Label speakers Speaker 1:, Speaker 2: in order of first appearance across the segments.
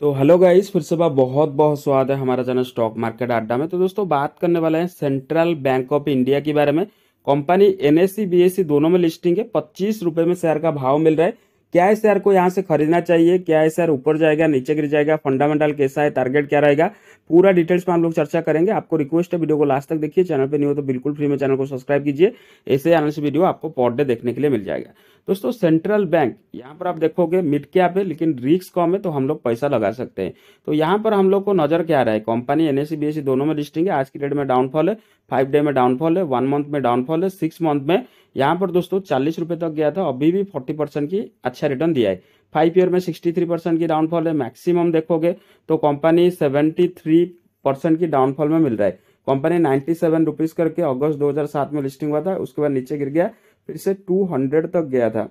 Speaker 1: तो hello guys फिर से बार बहुत बहुत स्वागत है हमारा चैनल स्टॉक मार्केट अड्डा में तो दोस्तों बात करने वाले हैं सेंट्रल बैंक ऑफ इंडिया के बारे में कंपनी एनएससी बीएससी दोनों में लिस्टिंग है पच्चीस रुपये में शेयर का भाव मिल रहा है क्या इस शेयर को यहाँ से खरीदना चाहिए क्या इस शेयर ऊपर जाएगा नीचे गिर जाएगा फंडामेंटल कैसा है टारगेट क्या रहेगा पूरा डिटेल्स में हम लोग चर्चा करेंगे आपको रिक्वेस्ट है वीडियो को लास्ट तक देखिए चैनल पर नहीं हो तो बिल्कुल फ्री में चैनल को सब्सक्राइब कीजिए ऐसे आने से वीडियो आपको पर डे देखने के लिए मिल जाएगा दोस्तों सेंट्रल बैंक यहाँ पर आप देखोगे मिड कैप है लेकिन रिक्स कम है तो हम लोग पैसा लगा सकते हैं तो यहाँ पर हम लोग को नजर क्या रहा है कंपनी एन एस दोनों में लिस्टिंग है आज की डेट में डाउनफॉल है फाइव डे में डाउनफॉल है वन मंथ में डाउनफॉल है सिक्स मंथ में यहाँ पर दोस्तों चालीस रुपये तक गया था अभी भी फोर्टी परसेंट की अच्छा रिटर्न दिया है फाइव ईयर में सिक्सटी थ्री परसेंट की डाउनफॉल है मैक्सिमम देखोगे तो कंपनी सेवेंटी थ्री परसेंट की डाउनफॉल में मिल रहा है कंपनी नाइन्टी सेवन रुपीज़ करके अगस्त 2007 में लिस्टिंग हुआ था उसके बाद नीचे गिर गया से 200 तक गया था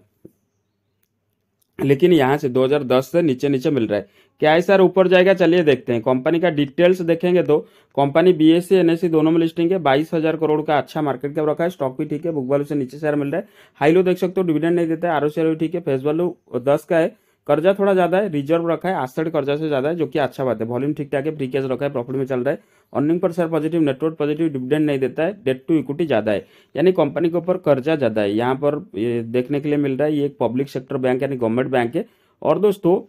Speaker 1: लेकिन यहाँ से 2010 से नीचे नीचे मिल रहा है क्या है सर ऊपर जाएगा चलिए देखते हैं कंपनी का डिटेल्स देखेंगे तो कंपनी बी एस सी दोनों में लिस्टिंग है बाईस हजार करोड़ का अच्छा मार्केट कैप रखा है स्टॉक भी ठीक है बुक वैल्यू से नीचे शेयर मिल रहा है हाई लो देख सकते हो डिविडेंड नहीं देता है आर भी ठीक है फेस वैल्यू दस का है कर्जा थोड़ा ज़्यादा है रिजर्व रखा है आसेट कर्जा से ज़्यादा है जो कि अच्छा बात है वॉल्यूम ठीक ठाक है फ्री कैश रखा है प्रॉफिट में चल रहा है अर्निंग पर sir positive network positive dividend नहीं देता है डेट टू इक्विटी ज़्यादा है यानी कंपनी के ऊपर कर्जा ज़्यादा है यहाँ पर देखने के लिए मिल रहा है ये एक पब्लिक सेक्टर बैंक यानी गवर्नमेंट बैंक है और दोस्तों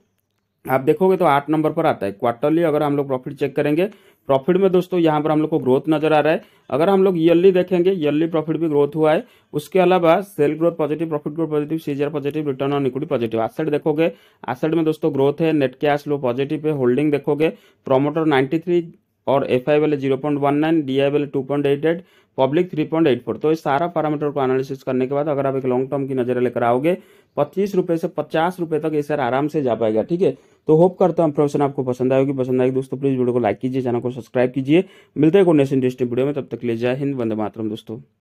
Speaker 1: आप देखोगे तो आठ नंबर पर आता है क्वार्टरली अगर हम लोग प्रॉफिट चेक करेंगे प्रॉफिट में दोस्तों यहाँ पर हम लोग को ग्रोथ नजर आ रहा है अगर हम लोग ईयरली देखेंगे ईयरली प्रॉफिट भी ग्रोथ हुआ है उसके अलावा sale growth positive profit growth positive सीजर positive return on equity positive asset देखोगे एसेट में दोस्तों ग्रोथ है नेट कैश लो पॉजिटिव है होल्डिंग देखोगे प्रोमोटर नाइन्टी और एफ आई वाले zero point one nine D I वाले two point eight eight public three point eight four तो ये सारा पैरामीटर को एनालिसिस करने के बाद अगर आप एक लॉन्ग टर्म की नजर लेकर आओगे पच्चीस रुपये से पचास रुपये तक ये सर आराम से जा पाएगा ठीक है तो होप करता हूँ प्रोफेशन आपको पसंद आएगी पसंद आएगी दोस्तों प्लीज़ वीडियो को लाइक कीजिए चैनल को सब्सक्राइब कीजिए मिलते हैं को नेक्स्ट इंटरेस्टिंग वीडियो में तब तक ले जय हिंद वंदे मातरम दोस्तों